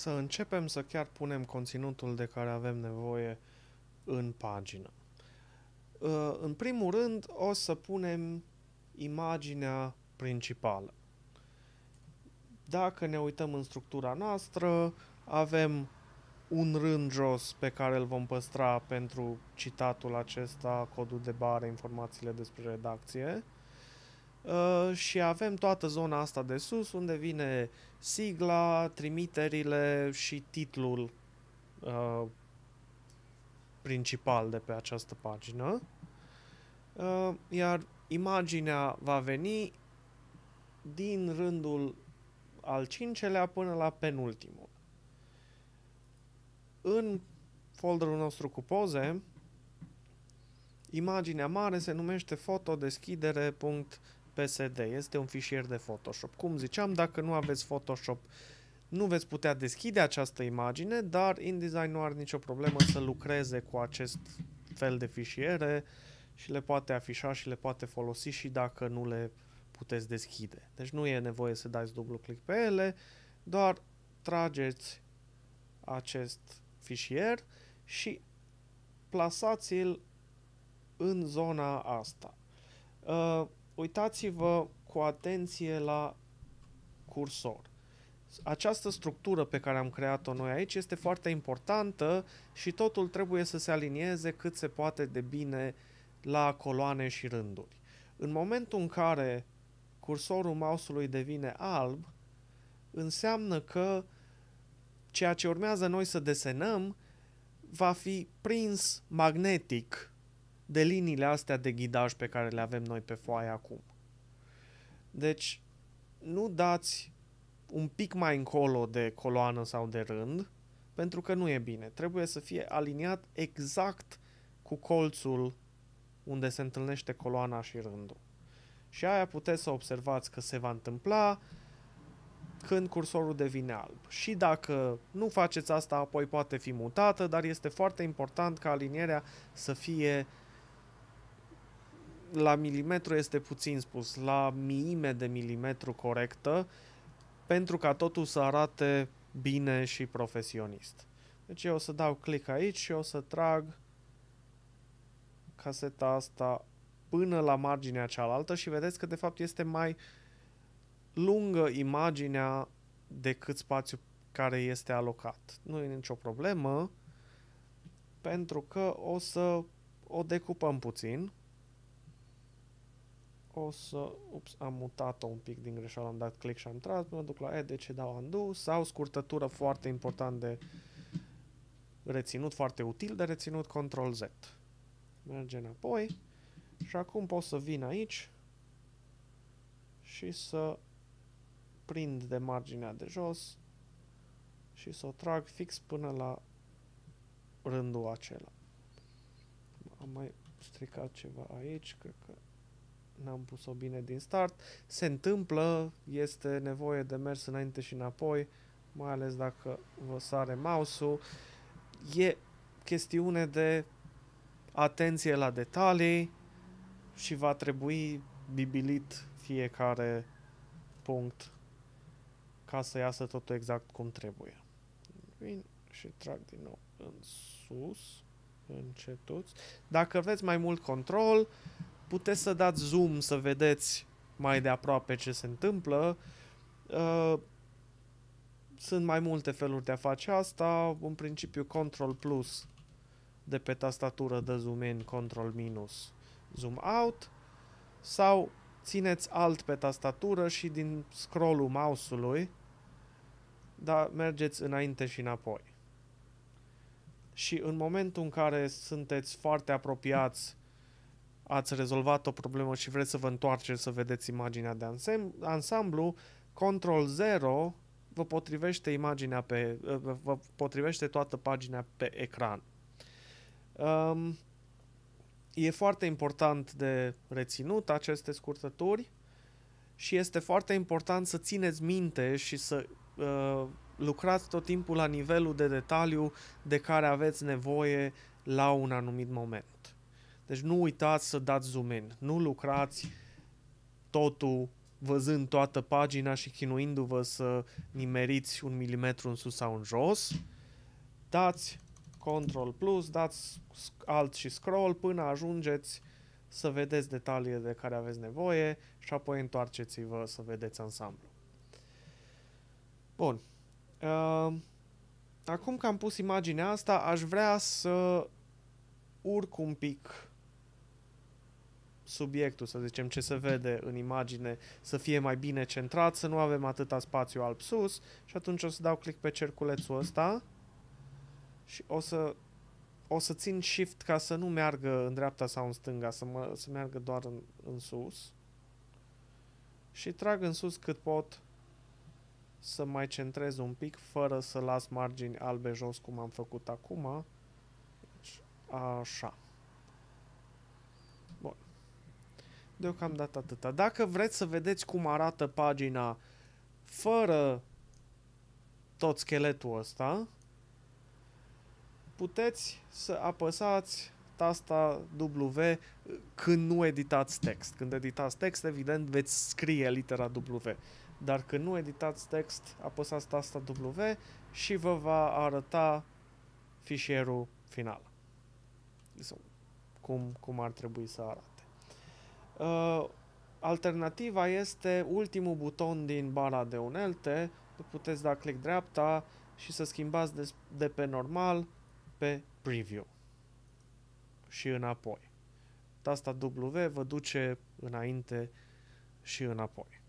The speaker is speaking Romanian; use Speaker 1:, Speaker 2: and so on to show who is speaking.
Speaker 1: să începem să chiar punem conținutul de care avem nevoie în pagină. Uh, în primul rând o să punem imaginea principală. Dacă ne uităm în structura noastră, avem un rând jos pe care îl vom păstra pentru citatul acesta, codul de bare, informațiile despre redacție. Uh, și avem toată zona asta de sus unde vine sigla, trimiterile și titlul uh, principal de pe această pagină. Uh, iar imaginea va veni din rândul al cincelea până la penultimul. În folderul nostru cu poze, imaginea mare se numește fotodeschidere.com PSD, este un fișier de Photoshop. Cum ziceam, dacă nu aveți Photoshop, nu veți putea deschide această imagine, dar InDesign nu are nicio problemă să lucreze cu acest fel de fișiere și le poate afișa și le poate folosi și dacă nu le puteți deschide. Deci nu e nevoie să dați dublu click pe ele, doar trageți acest fișier și plasați-l în zona asta. Uh, uitați-vă cu atenție la cursor. Această structură pe care am creat-o noi aici este foarte importantă și totul trebuie să se alinieze cât se poate de bine la coloane și rânduri. În momentul în care cursorul mouse-ului devine alb, înseamnă că ceea ce urmează noi să desenăm va fi prins magnetic de liniile astea de ghidaj pe care le avem noi pe foaie acum. Deci, nu dați un pic mai încolo de coloană sau de rând, pentru că nu e bine. Trebuie să fie aliniat exact cu colțul unde se întâlnește coloana și rândul. Și aia puteți să observați că se va întâmpla când cursorul devine alb. Și dacă nu faceți asta, apoi poate fi mutată, dar este foarte important ca alinierea să fie uh, la milimetru este puțin spus, la miime de milimetru corectă, pentru ca totul să arate bine și profesionist. Deci eu o să dau click aici și o să trag caseta asta până la marginea cealaltă și vedeți că de fapt este mai lungă imaginea decât spațiul care este alocat. Nu e nicio problemă pentru că o să o decupăm puțin o să, ups, am mutat-o un pic din greșeală, am dat click și am tras, mă duc la EDC, dau undo sau scurtătură foarte important de reținut, foarte util de reținut, Control Z. Merge înapoi și acum pot să vin aici și să prind de marginea de jos și să o trag fix până la rândul acela. Am mai stricat ceva aici, cred că n-am pus-o bine din start. Se întâmplă, este nevoie de mers înainte și înapoi, mai ales dacă vă sare mouse-ul. E chestiune de atenție la detalii și va trebui bibilit fiecare punct ca să iasă totul exact cum trebuie. Vin și trag din nou în sus, încetuți. Dacă vreți mai mult control, puteți să dați zoom să vedeți mai de aproape ce se întâmplă. Uh, sunt mai multe feluri de a face asta, în principiu Control plus de pe tastatură dă zoom in, Control minus, zoom out sau țineți alt pe tastatură și din scrollul mouse-ului da mergeți înainte și înapoi. Și în momentul în care sunteți foarte apropiați ați rezolvat o problemă și vreți să vă întoarceți să vedeți imaginea de ansamblu, Control 0 vă potrivește imaginea pe, eh, vă potrivește toată pagina pe ecran. Um, e foarte important de reținut aceste scurtături și este foarte important să țineți minte și să uh, lucrați tot timpul la nivelul de detaliu de care aveți nevoie la un anumit moment. Deci nu uitați să dați zoom in. Nu lucrați totul văzând toată pagina și chinuindu-vă să nimeriți un milimetru în sus sau în jos. Dați Control plus, dați Alt și Scroll până ajungeți să vedeți detaliile de care aveți nevoie și apoi întoarceți-vă să vedeți ansamblu. Bun. Ehm, acum că am pus imaginea asta, aș vrea să urc un pic subiectul, să zicem ce se vede în imagine, să fie mai bine centrat, să nu avem atâta spațiu alb sus și atunci o să dau click pe cerculețul ăsta și o să, o să țin shift ca să nu meargă în dreapta sau în stânga, să, mă, să meargă doar în, în sus și trag în sus cât pot să mai centrez un pic fără să las margini albe jos cum am făcut acum. Deci, așa. Deocamdată atâta. Dacă vreți să vedeți cum arată pagina fără tot scheletul ăsta, puteți să apăsați tasta W când nu editați text. Când editați text, evident, veți scrie litera W. Dar când nu editați text, apăsați tasta W și vă va arăta fișierul final. Cum, cum ar trebui să arate. Uh, alternativa este ultimul buton din bara de unelte, puteți da click dreapta și să schimbați de, de pe normal pe preview și înapoi. Tasta W vă duce înainte și înapoi.